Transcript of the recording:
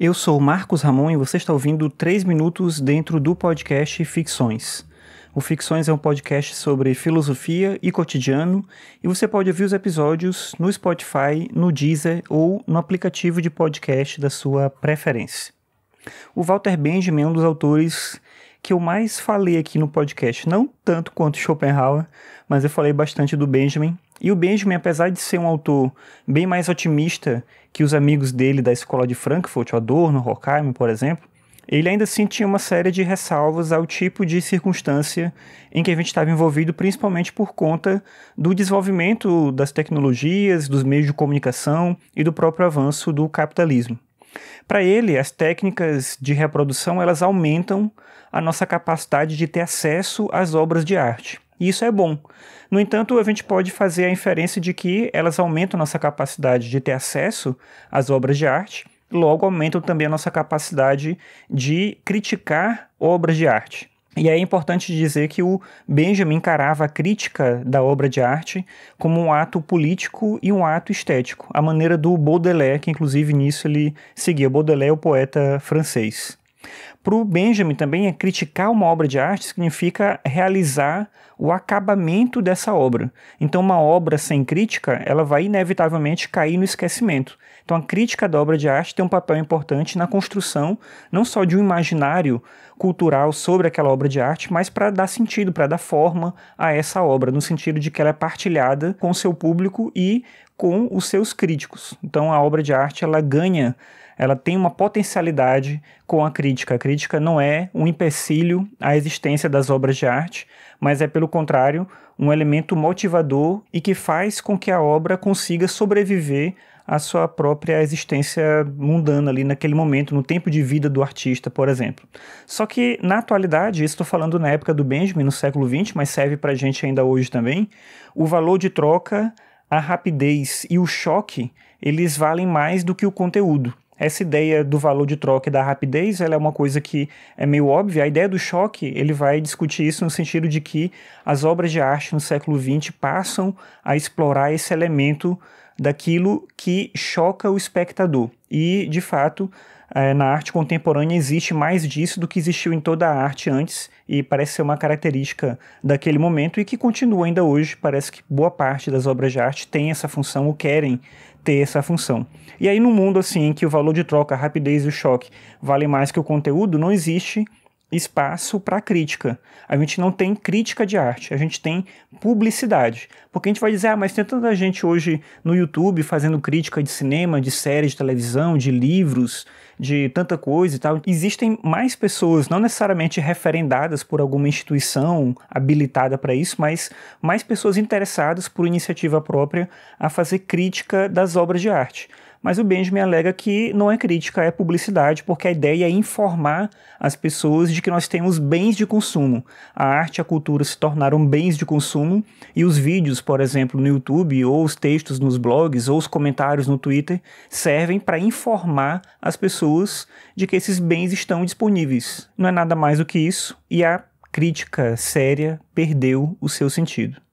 Eu sou Marcos Ramon e você está ouvindo 3 minutos dentro do podcast Ficções. O Ficções é um podcast sobre filosofia e cotidiano, e você pode ouvir os episódios no Spotify, no Deezer ou no aplicativo de podcast da sua preferência. O Walter Benjamin é um dos autores que eu mais falei aqui no podcast, não tanto quanto Schopenhauer, mas eu falei bastante do Benjamin e o Benjamin, apesar de ser um autor bem mais otimista que os amigos dele da escola de Frankfurt, o Adorno, Horkheimer, por exemplo, ele ainda assim tinha uma série de ressalvas ao tipo de circunstância em que a gente estava envolvido, principalmente por conta do desenvolvimento das tecnologias, dos meios de comunicação e do próprio avanço do capitalismo. Para ele, as técnicas de reprodução elas aumentam a nossa capacidade de ter acesso às obras de arte. E isso é bom. No entanto, a gente pode fazer a inferência de que elas aumentam nossa capacidade de ter acesso às obras de arte, logo aumentam também a nossa capacidade de criticar obras de arte. E é importante dizer que o Benjamin encarava a crítica da obra de arte como um ato político e um ato estético, a maneira do Baudelaire, que inclusive nisso ele seguia Baudelaire, o poeta francês. Para o Benjamin também, é criticar uma obra de arte significa realizar o acabamento dessa obra. Então, uma obra sem crítica, ela vai inevitavelmente cair no esquecimento. Então, a crítica da obra de arte tem um papel importante na construção não só de um imaginário cultural sobre aquela obra de arte, mas para dar sentido, para dar forma a essa obra, no sentido de que ela é partilhada com o seu público e com os seus críticos. Então, a obra de arte ela ganha, ela tem uma potencialidade com a crítica. A crítica política não é um empecilho à existência das obras de arte, mas é, pelo contrário, um elemento motivador e que faz com que a obra consiga sobreviver à sua própria existência mundana ali naquele momento, no tempo de vida do artista, por exemplo. Só que na atualidade, estou falando na época do Benjamin, no século XX, mas serve para a gente ainda hoje também, o valor de troca, a rapidez e o choque, eles valem mais do que o conteúdo. Essa ideia do valor de troca e da rapidez, ela é uma coisa que é meio óbvia. A ideia do choque, ele vai discutir isso no sentido de que as obras de arte no século XX passam a explorar esse elemento daquilo que choca o espectador. E, de fato, é, na arte contemporânea existe mais disso do que existiu em toda a arte antes, e parece ser uma característica daquele momento e que continua ainda hoje. Parece que boa parte das obras de arte tem essa função ou querem ter essa função. E aí, num mundo assim, em que o valor de troca, a rapidez e o choque valem mais que o conteúdo, não existe espaço para crítica. A gente não tem crítica de arte, a gente tem publicidade. Porque a gente vai dizer, ah, mas tem tanta gente hoje no YouTube fazendo crítica de cinema, de séries, de televisão, de livros, de tanta coisa e tal. Existem mais pessoas, não necessariamente referendadas por alguma instituição habilitada para isso, mas mais pessoas interessadas por iniciativa própria a fazer crítica das obras de arte. Mas o Benjamin alega que não é crítica, é publicidade, porque a ideia é informar as pessoas de que nós temos bens de consumo. A arte e a cultura se tornaram bens de consumo e os vídeos, por exemplo, no YouTube, ou os textos nos blogs, ou os comentários no Twitter, servem para informar as pessoas de que esses bens estão disponíveis. Não é nada mais do que isso e a crítica séria perdeu o seu sentido.